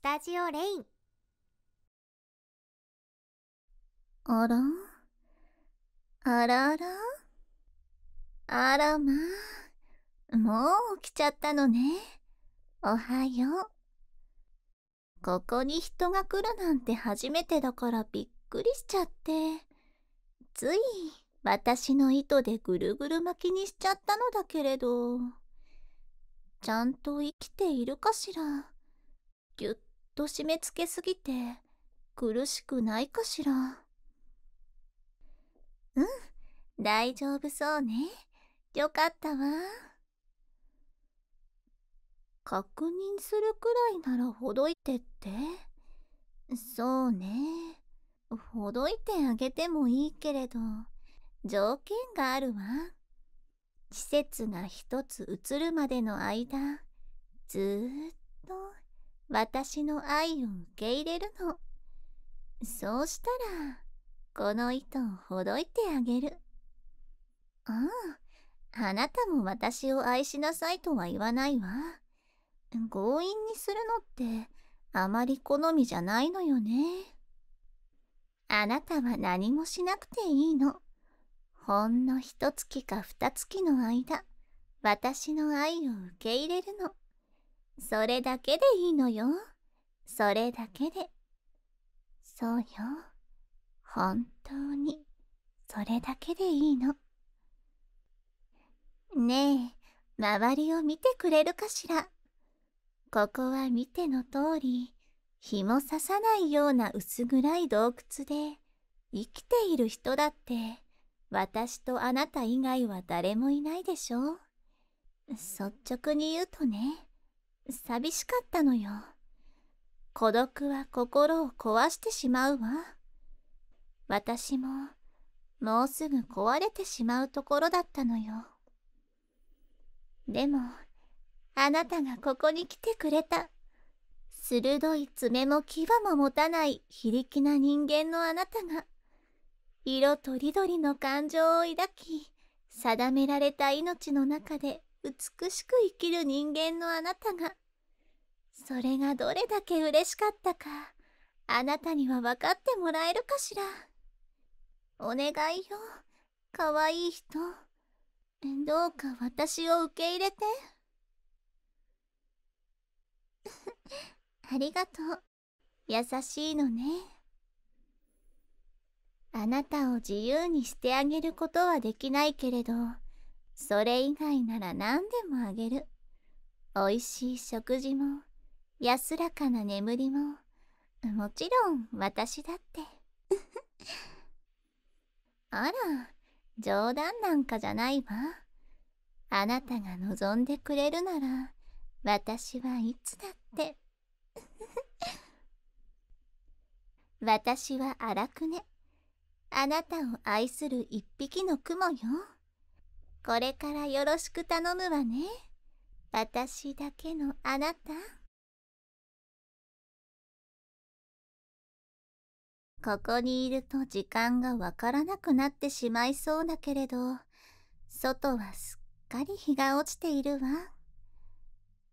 スタジオレインあらあらあらあらまあもう起きちゃったのねおはようここに人が来るなんて初めてだからびっくりしちゃってつい私の糸でぐるぐる巻きにしちゃったのだけれどちゃんと生きているかしらぎゅっと締め付けすぎて苦しくないかしらうん大丈夫そうねよかったわ確認するくらいならほどいてってそうねほどいてあげてもいいけれど条件があるわ施設が一つ移るまでの間ずっと。私の愛を受け入れるのそうしたらこの糸をほどいてあげるあああなたも私を愛しなさいとは言わないわ強引にするのってあまり好みじゃないのよねあなたは何もしなくていいのほんの一月か二月の間私の愛を受け入れるの。それだけでいいのよそれだけでそうよ本当にそれだけでいいのねえ周りを見てくれるかしらここは見ての通り日もささないような薄暗い洞窟で生きている人だって私とあなた以外は誰もいないでしょ率直に言うとね寂しかったのよ孤独は心を壊してしまうわ私ももうすぐ壊れてしまうところだったのよでもあなたがここに来てくれた鋭い爪も牙も持たない非力な人間のあなたが色とりどりの感情を抱き定められた命の中で美しく生きる人間のあなたがそれがどれだけ嬉しかったかあなたには分かってもらえるかしらお願いよかわいい人どうか私を受け入れて ありがとう優しいのねあなたを自由にしてあげることはできないけれどそれ以外なら何でもあげるおいしい食事も安らかな眠りももちろん私だって あら冗談なんかじゃないわあなたが望んでくれるなら私はいつだって 私は荒くねあなたを愛する一匹の雲よこれからよろしく頼むわね私だけのあなたここにいると時間がわからなくなってしまいそうだけれど外はすっかり日が落ちているわ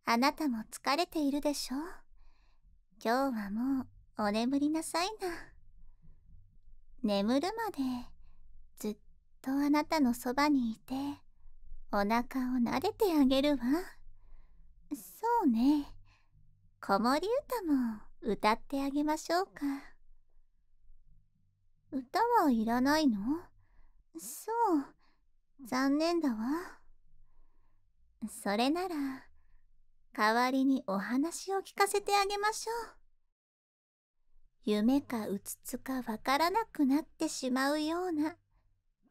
あなたも疲れているでしょ今日はもうお眠りなさいな眠るまでずっとあなたのそばにいてお腹を撫でてあげるわそうね子守歌も歌ってあげましょうか歌はいらないのそう残念だわそれなら代わりにお話を聞かせてあげましょう夢かうつつかわからなくなってしまうような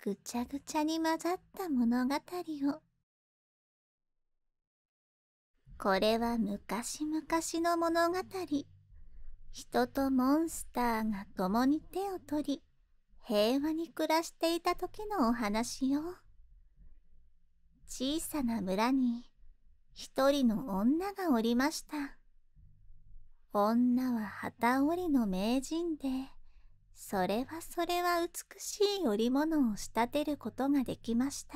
ぐちゃぐちゃに混ざった物語をこれは昔々の物語人とモンスターが共に手を取り平和に暮らしていた時のお話よ小さな村に一人の女がおりました女は旗織りの名人でそれはそれは美しい織物を仕立てることができました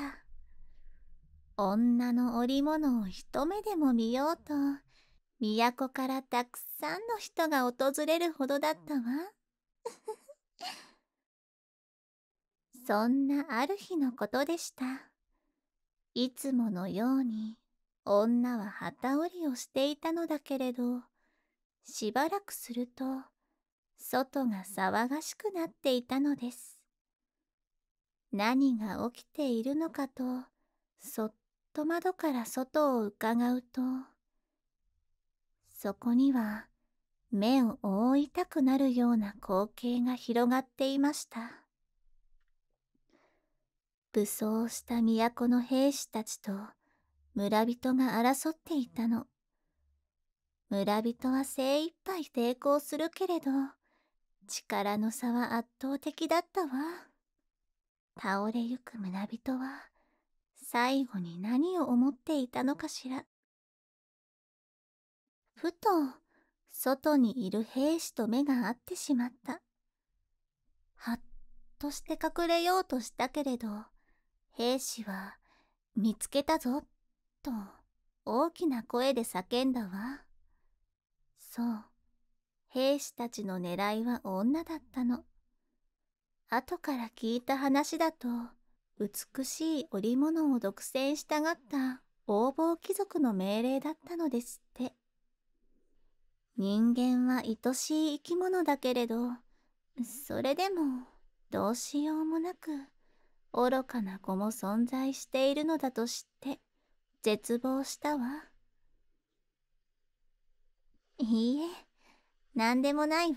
女の織物を一目でも見ようと都からたくさんの人が訪れるほどだったわ そんなある日のことでしたいつものように女は機織りをしていたのだけれどしばらくすると外が騒がしくなっていたのです。何が起きているのかと、そっと窓から外を伺うと、そこには目を覆いたくなるような光景が広がっていました。武装した都の兵士たちと村人が争っていたの。村人は精一杯抵抗するけれど、力の差は圧倒的だったわ。倒れゆく村人は、最後に何を思っていたのかしら。ふと、外にいる兵士と目が合ってしまった。はっとして隠れようとしたけれど、兵士は、見つけたぞ、と大きな声で叫んだわ。そう。兵士たちの狙いは女だったの。後から聞いた話だと、美しい織物を独占したがった横暴貴族の命令だったのですって。人間は愛しい生き物だけれど、それでもどうしようもなく愚かな子も存在しているのだと知って絶望したわ。いいえ。何でもないわ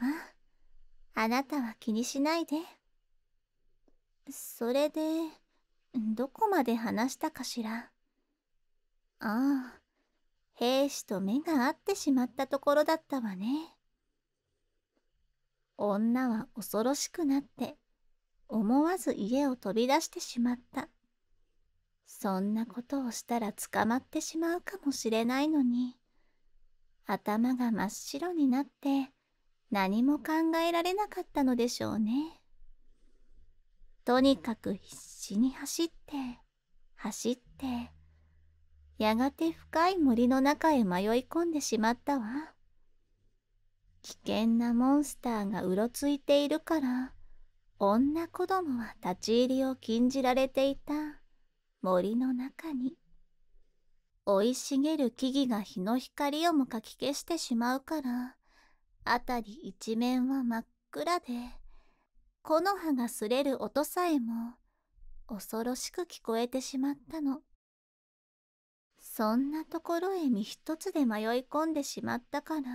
あなたは気にしないでそれでどこまで話したかしらああ兵士と目が合ってしまったところだったわね女は恐ろしくなって思わず家を飛び出してしまったそんなことをしたら捕まってしまうかもしれないのに頭が真っ白になって何も考えられなかったのでしょうねとにかく必死に走って走ってやがて深い森の中へ迷い込んでしまったわ危険なモンスターがうろついているから女子供は立ち入りを禁じられていた森の中に生い茂る木々が日の光をもかき消してしまうから辺り一面は真っ暗で木の葉がすれる音さえも恐ろしく聞こえてしまったのそんなところへ身一つで迷い込んでしまったから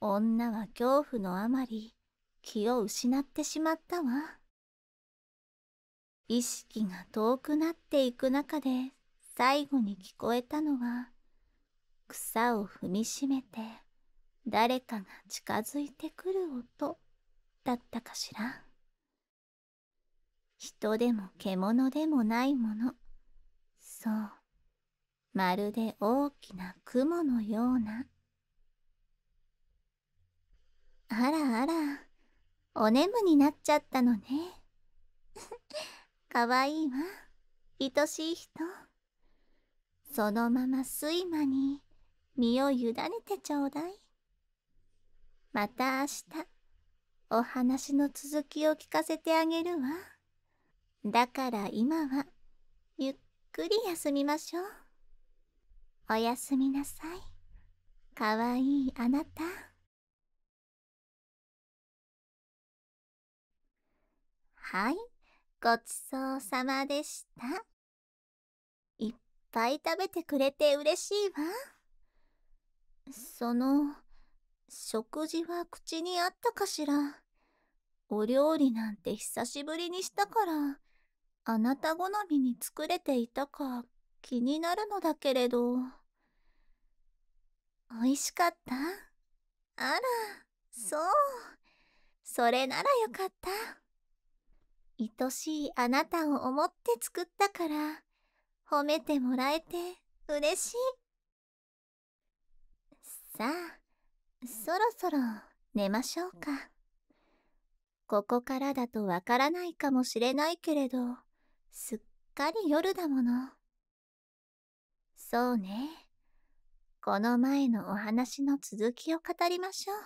女は恐怖のあまり気を失ってしまったわ意識が遠くなっていく中で最後に聞こえたのは草を踏みしめて誰かが近づいてくる音だったかしら人でも獣でもないものそうまるで大きな雲のようなあらあらお眠になっちゃったのね かわいいわ愛しい人。そのまま睡魔に身を委ねてちょうだいまた明日お話の続きを聞かせてあげるわだから今はゆっくり休みましょうおやすみなさいかわいいあなたはいごちそうさまでした。ぱい食べてくれて嬉しいわ。その、食事は口にあったかしら。お料理なんて久しぶりにしたから、あなた好みに作れていたか気になるのだけれど。美味しかったあら、そう。それならよかった。愛しいあなたを思って作ったから、褒めてもらえて嬉しいさあそろそろ寝ましょうかここからだとわからないかもしれないけれどすっかり夜だものそうねこの前のお話の続きを語りましょう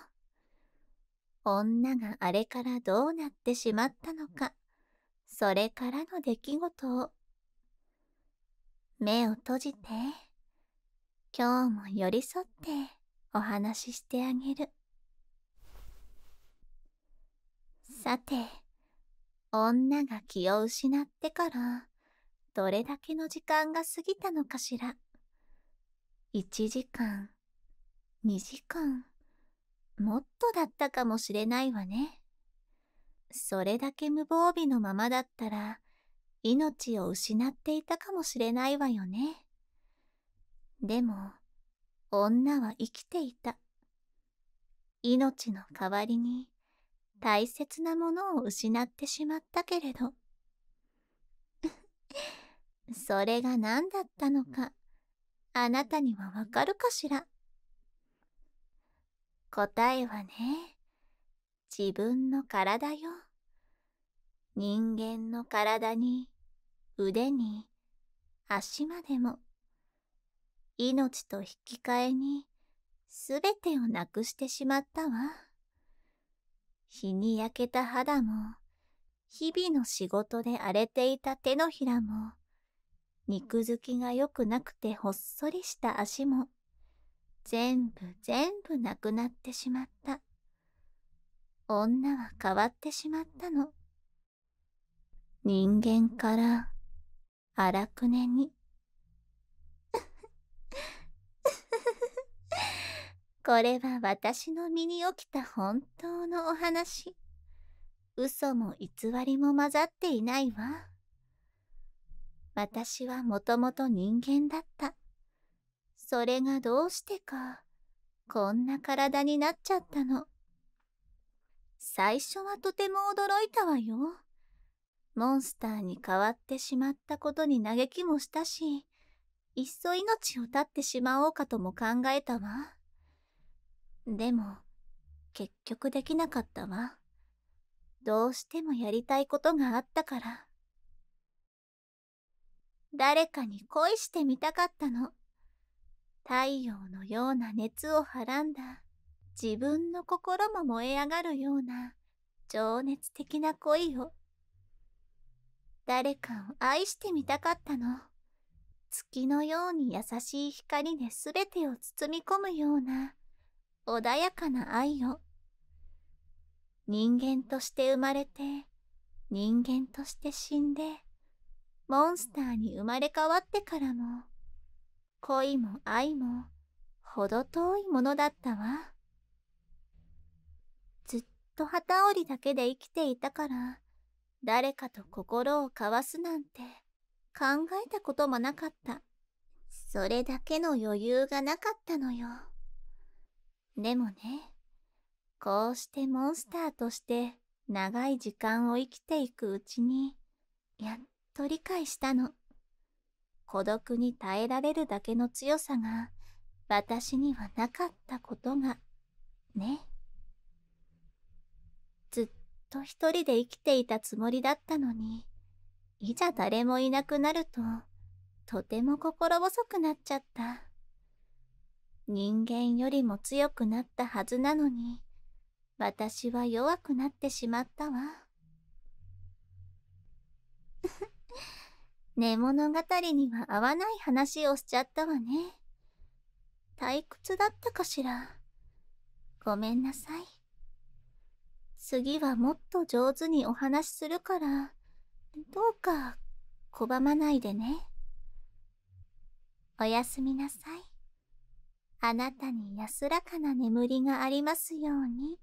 女があれからどうなってしまったのか、それからの出来事を目を閉じて今日も寄り添ってお話ししてあげるさて女が気を失ってからどれだけの時間が過ぎたのかしら1時間2時間もっとだったかもしれないわねそれだけ無防備のままだったら命を失っていたかもしれないわよね。でも、女は生きていた。命の代わりに大切なものを失ってしまったけれど。それが何だったのか、あなたにはわかるかしら。答えはね、自分の体よ。人間の体に腕に足までも命と引き換えにすべてをなくしてしまったわ日に焼けた肌も日々の仕事で荒れていた手のひらも肉づきが良くなくてほっそりした足も全部全部なくなってしまった女は変わってしまったの人間から荒くねに これは私の身に起きた本当のお話嘘も偽りも混ざっていないわ私はもともと人間だったそれがどうしてかこんな体になっちゃったの最初はとても驚いたわよモンスターに変わってしまったことに嘆きもしたし、いっそ命を絶ってしまおうかとも考えたわ。でも、結局できなかったわ。どうしてもやりたいことがあったから。誰かに恋してみたかったの。太陽のような熱をはらんだ、自分の心も燃え上がるような、情熱的な恋を。誰かを愛してみたかったの。月のように優しい光で全てを包み込むような穏やかな愛を。人間として生まれて、人間として死んで、モンスターに生まれ変わってからも、恋も愛も、ほど遠いものだったわ。ずっと旗織りだけで生きていたから、誰かと心を交わすなんて考えたこともなかった。それだけの余裕がなかったのよ。でもね、こうしてモンスターとして長い時間を生きていくうちに、やっと理解したの。孤独に耐えられるだけの強さが私にはなかったことが、ね。ずっと一人で生きていたつもりだったのに、いざ誰もいなくなると、とても心細くなっちゃった。人間よりも強くなったはずなのに、私は弱くなってしまったわ。寝 物語には合わない話をしちゃったわね。退屈だったかしら。ごめんなさい。次はもっと上手にお話しするからどうか拒まないでねおやすみなさいあなたに安らかな眠りがありますように。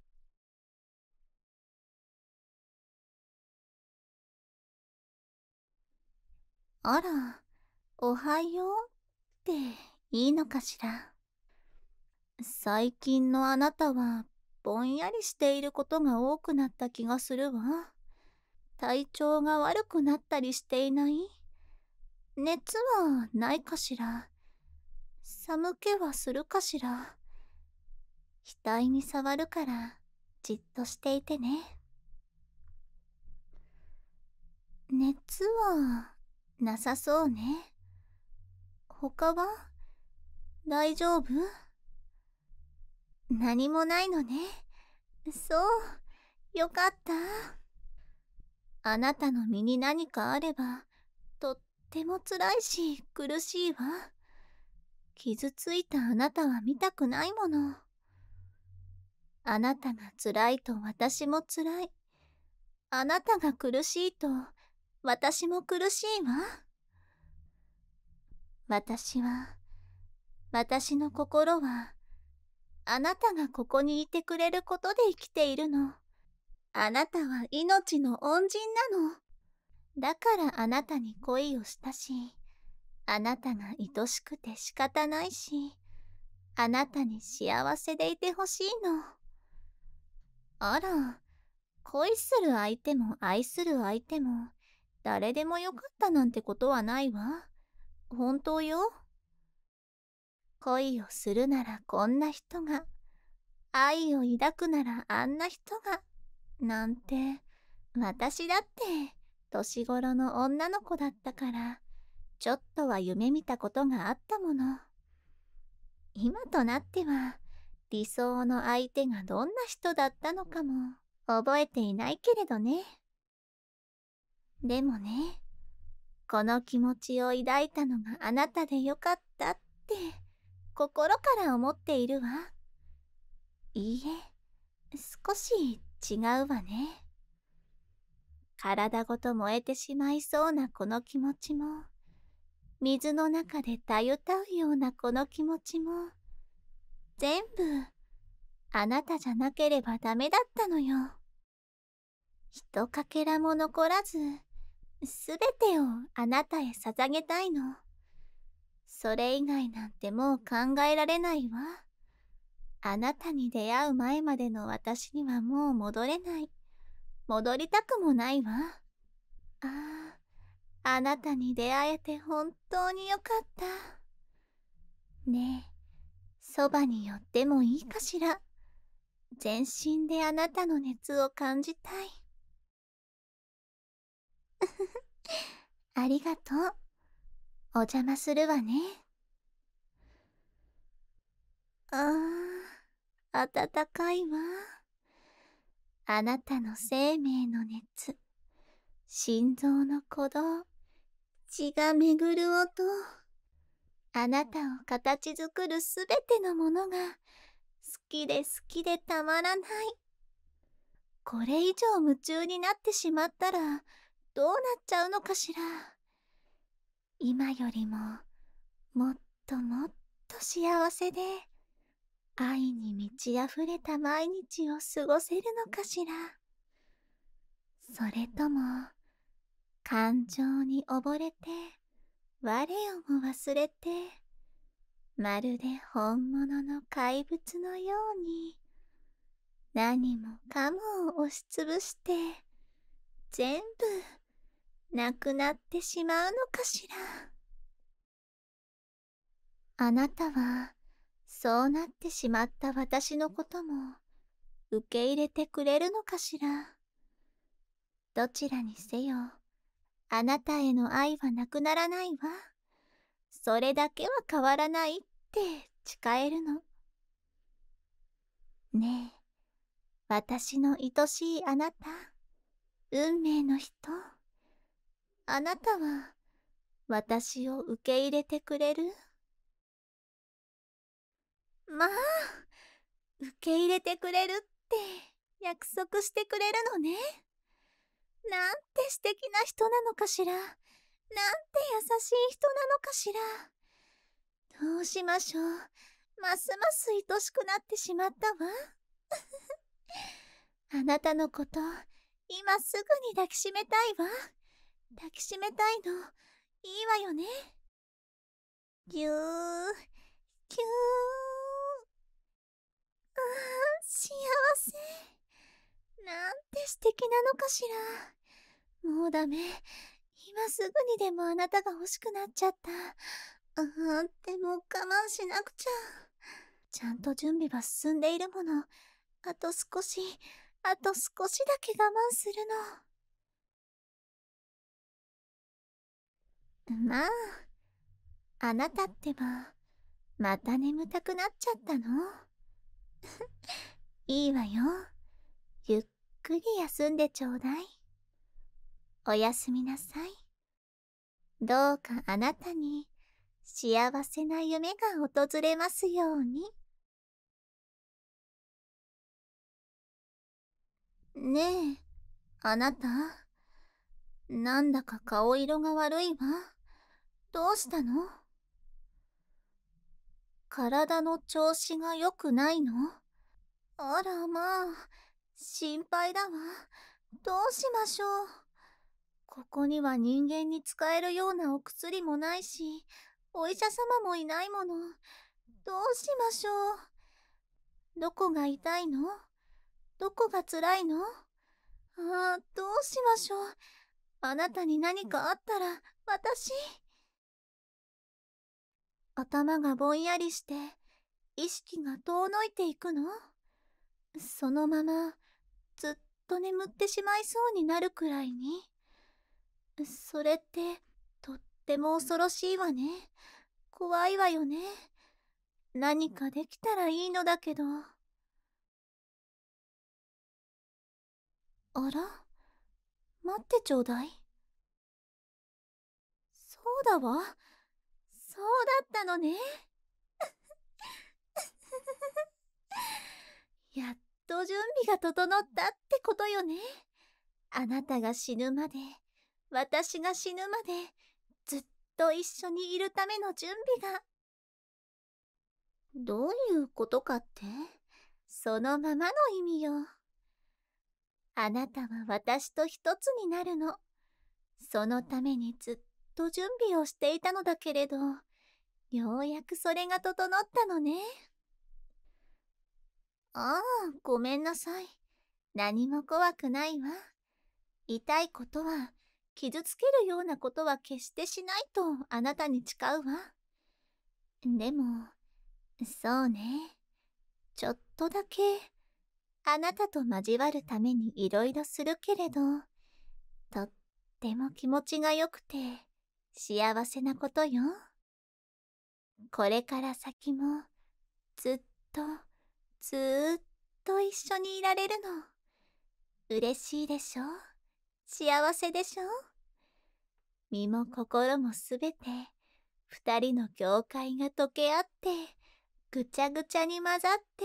あら、おはようっていいのかしら。最近のあなたはぼんやりしていることが多くなった気がするわ。体調が悪くなったりしていない熱はないかしら寒気はするかしら額に触るからじっとしていてね熱はなさそうね他は大丈夫何もないのねそうよかったあなたの身に何かあればとっても辛いし苦しいわ傷ついたあなたは見たくないものあなたが辛いと私も辛いあなたが苦しいと私も苦しいわ私は私の心はあなたがここにいてくれることで生きているの。あなたは命の恩人なの。だからあなたに恋をしたし、あなたが愛しくて仕方ないし、あなたに幸せでいてほしいの。あら、恋する相手も愛する相手も、誰でもよかったなんてことはないわ。本当よ。恋をするならこんな人が愛を抱くならあんな人がなんて私だって年頃の女の子だったからちょっとは夢見たことがあったもの今となっては理想の相手がどんな人だったのかも覚えていないけれどねでもねこの気持ちを抱いたのがあなたでよかったって心から思っているわいいえ少し違うわね体ごと燃えてしまいそうなこの気持ちも水の中でたゆたうようなこの気持ちも全部あなたじゃなければダメだったのよひとかけらも残らずすべてをあなたへ捧げたいの。それ以外なんてもう考えられないわ。あなたに出会う前までの私にはもう戻れない。戻りたくもないわ。ああ、あなたに出会えて本当によかった。ねえ、そばに寄ってもいいかしら。全身であなたの熱を感じたい。ありがとう。お邪魔するわねああ暖かいわあなたの生命の熱心臓の鼓動血が巡る音あなたを形作るすべてのものが好きで好きでたまらないこれ以上夢中になってしまったらどうなっちゃうのかしら今よりももっともっと幸せで愛に満ち溢れた毎日を過ごせるのかしらそれとも感情に溺れて我をも忘れてまるで本物の怪物のように何もかもを押しつぶして全部なくなってしまうのかしらあなたはそうなってしまった私のことも受け入れてくれるのかしらどちらにせよあなたへの愛はなくならないわそれだけは変わらないって誓えるのねえ私の愛しいあなた運命の人あなたは私を受け入れてくれるまあ受け入れてくれるって約束してくれるのねなんて素敵な人なのかしらなんて優しい人なのかしらどうしましょうますます愛しくなってしまったわ あなたのこと今すぐに抱きしめたいわ抱きしめたいの、いいわよね。ぎゅー、ぎゅー。あー、幸せ。なんて素敵なのかしら。もうダメ。今すぐにでもあなたが欲しくなっちゃった。あー、でも我慢しなくちゃ。ちゃんと準備は進んでいるもの。あと少し、あと少しだけ我慢するの。まああなたってばまた眠たくなっちゃったの いいわよゆっくり休んでちょうだいおやすみなさいどうかあなたに幸せな夢が訪れますようにねえあなたなんだか顔色が悪いわ。どうしたの体の調子が良くないのあらまあ、心配だわ。どうしましょう。ここには人間に使えるようなお薬もないし、お医者様もいないもの。どうしましょう。どこが痛いのどこが辛いのああ、どうしましょう。あなたに何かあったら、私。頭がぼんやりして意識が遠のいていくのそのままずっと眠ってしまいそうになるくらいにそれってとっても恐ろしいわね怖いわよね何かできたらいいのだけどあら待ってちょうだいそうだわそうだったのね やっと準備が整ったってことよねあなたが死ぬまで私が死ぬまでずっと一緒にいるための準備がどういうことかってそのままの意味よあなたは私と一つになるのそのためにずっと準備をしていたのだけれどようやくそれが整ったのねああごめんなさい何も怖くないわ痛いことは傷つけるようなことは決してしないとあなたに誓うわでもそうねちょっとだけあなたと交わるためにいろいろするけれどとっても気持ちがよくて幸せなことよ。これから先もずっとずーっと一緒にいられるの嬉しいでしょ幸せでしょ身も心もすべて二人の境界が溶け合ってぐちゃぐちゃに混ざって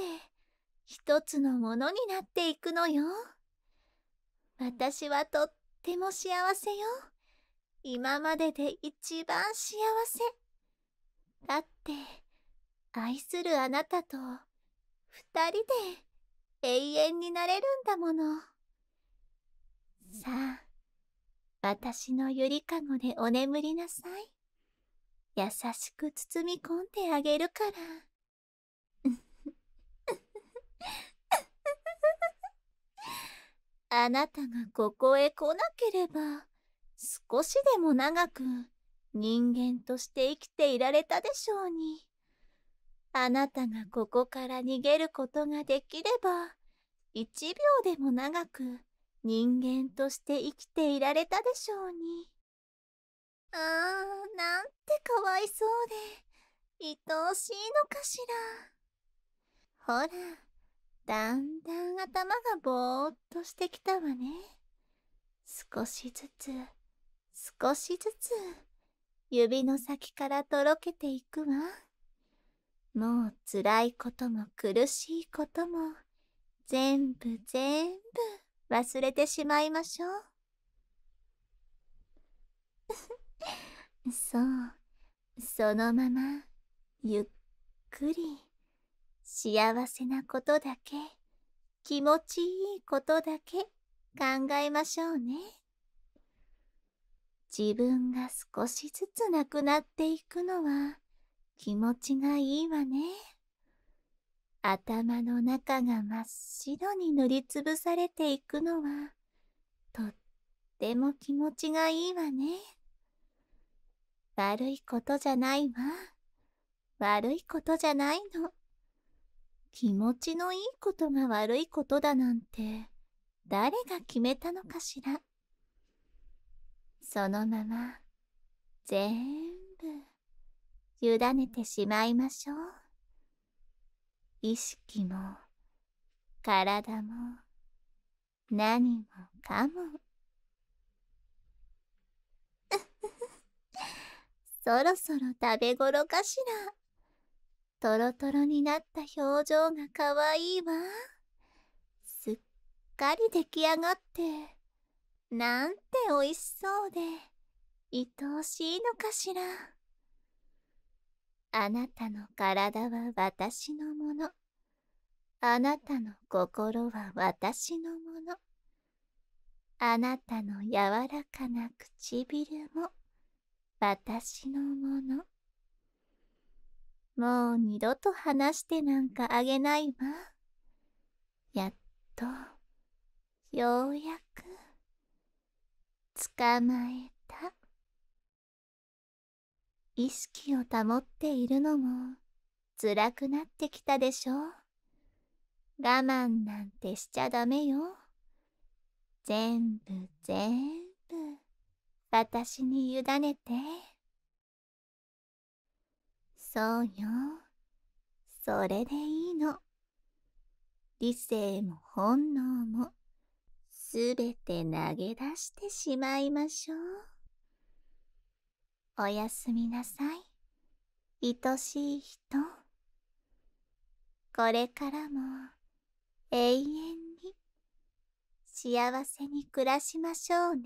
一つのものになっていくのよ私はとっても幸せよ今までで一番幸せ。だって愛するあなたと二人で永遠になれるんだものさあ私のゆりかごでお眠りなさい優しく包み込んであげるから あなたがここへ来なければ少しでも長く人間として生きていられたでしょうに。あなたがここから逃げることができれば、一秒でも長く人間として生きていられたでしょうに。ああ、なんてかわいそうで、愛おしいのかしら。ほら、だんだん頭がぼーっとしてきたわね。少しずつ、少しずつ。指の先からとろけていくわもうつらいことも苦しいことも全部全部忘れてしまいましょう そうそのままゆっくり幸せなことだけ気持ちいいことだけ考えましょうね。自分が少しずつなくなっていくのは気持ちがいいわね頭の中が真っ白に塗りつぶされていくのはとっても気持ちがいいわね悪いことじゃないわ悪いことじゃないの気持ちのいいことが悪いことだなんて誰が決めたのかしらそのまま全部委ねてしまいましょう意識も体も何もかも そろそろ食べごろかしらとろとろになった表情がかわいいわすっかり出来上がって。なんておいしそうで愛おしいのかしらあなたの体は私のものあなたの心は私のものあなたの柔らかな唇も私のものもう二度と話してなんかあげないわやっとようやく。捕まえた意識を保っているのも辛くなってきたでしょ我慢なんてしちゃダメよ全部全部私に委ねてそうよそれでいいの理性も本能もすべて投げ出してしまいましょう。おやすみなさい、愛しい人。これからも永遠に幸せに暮らしましょうね。